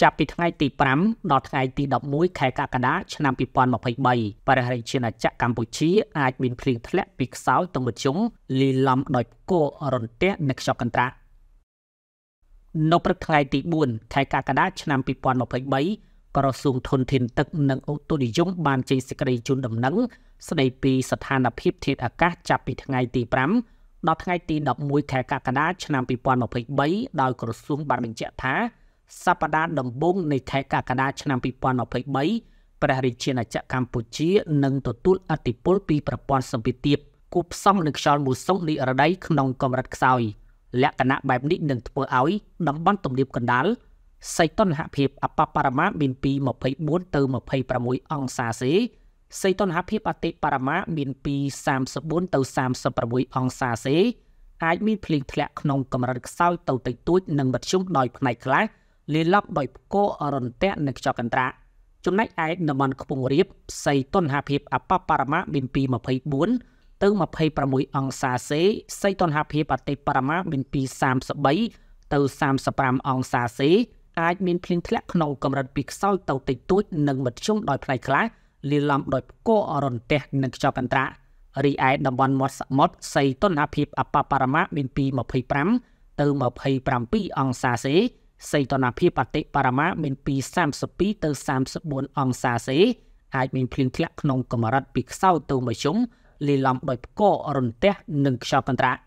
ចាប់ពីថ្ងៃទី5ដល់ថ្ងៃទី11ខែកក្កដាឆ្នាំ2023បរិហរិជាណាចក្រកម្ពុជាអាចមានភ្លៀងធ្លាក់ពីខ្សោយទៅមធ្យមលីឡំដោយផ្គររន្ទះនិងខ្យល់កន្ត្រាក់នៅព្រឹកថ្ងៃទី4ខែកក្កដាឆ្នាំ2023ក្រសួងធនធានទឹកនិងអូតូនិយមបានចេញសេចក្តីជូនដំណឹងស្តីពីស្ថានភាពធាតុអាកាសចាប់ពីថ្ងៃទី5ដល់ថ្ងៃទី11ខែកក្កដាឆ្នាំ2023ដោយក្រសួងបានបញ្ជាក់ថាសប្តាហ៍ដំបូងនៃខែកក្កដាឆ្នាំ2023ព្រះរាជាណាចក្រកម្ពុជានឹងទទួលអធិបុលពីប្រព័ន្ធសម្ពាធទាបគូផ្សំនឹងខ្យល់មូសុងនិរដីក្នុងកម្រិតខ្សោយ លក្ខណៈបែបនេះនឹងធ្វើឲ្យតំបន់ទំនាបកណ្ដាលសីតុណ្ហភាពអបបរមាមានពី24ទៅ26អង្សាសេសីតុណ្ហភាពអតិបរមាមានពី34ទៅ36អង្សាសេអាចមានភ្លៀងធ្លាក់ក្នុងកម្រិតខ្សោយទៅតិចតួចនិងមធ្យមដោយផ្នែកខ្លះលីឡប់ដោយផ្គរអរន្ទៈនិងខ្យល់កន្ត្រាក់ចំណែកឯតំបន់ខ្ពង់រាបផ្ទៃតុណ្ហាភាពអបបរមាមានពី24ទៅ26អង្សាសេផ្ទៃតុណ្ហាភាពអតិបរមាមានពី33ទៅ35អង្សាសេអាចមានភ្លៀងធ្លាក់ក្នុងកម្រិតពីខ្សោយទៅតិចតួចនិងមធ្យមដោយផ្នែកខ្លះលីឡំដោយផ្គរអរន្ទះនិងខ្យល់កន្ត្រាក់រីឯតំបន់មាត់សមុទ្រសីតុណ្ហភាពអបបរមាមានពី25ទៅ27អង្សាសេសីតុណ្ហភាពអតិបរមាមានពី32ទៅ34អង្សាសេអាចមានភ្លៀងធ្លាក់ក្នុងកម្រិតពីខ្សោយទៅមធ្យមលាយឡំដោយផ្គររន្ទះនិងខ្យល់កន្ត្រាក់